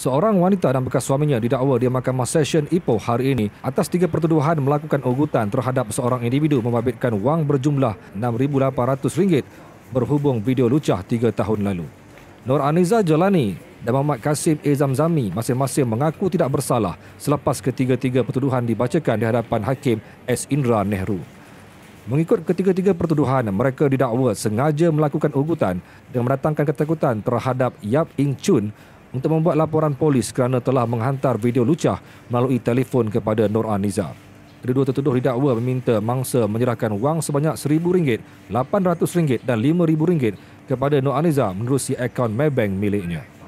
Seorang wanita dan bekas suaminya didakwa di Mahkamah Session Ipoh hari ini atas tiga pertuduhan melakukan ugutan terhadap seorang individu membabitkan wang berjumlah RM6,800 berhubung video lucah tiga tahun lalu. Nur Aniza Jalani dan Muhammad Kasim Ezam Zami masing-masing mengaku tidak bersalah selepas ketiga-tiga pertuduhan dibacakan di hadapan Hakim S. Indra Nehru. Mengikut ketiga-tiga pertuduhan, mereka didakwa sengaja melakukan ugutan dan mendatangkan ketakutan terhadap Yap Ing Chun untuk membuat laporan polis kerana telah menghantar video lucah melalui telefon kepada Nur Aniza. Kedua-dua tertuduh didakwa meminta mangsa menyerahkan wang sebanyak RM1,000, RM800 dan RM5,000 kepada Nur Aniza menerusi akaun Maybank miliknya.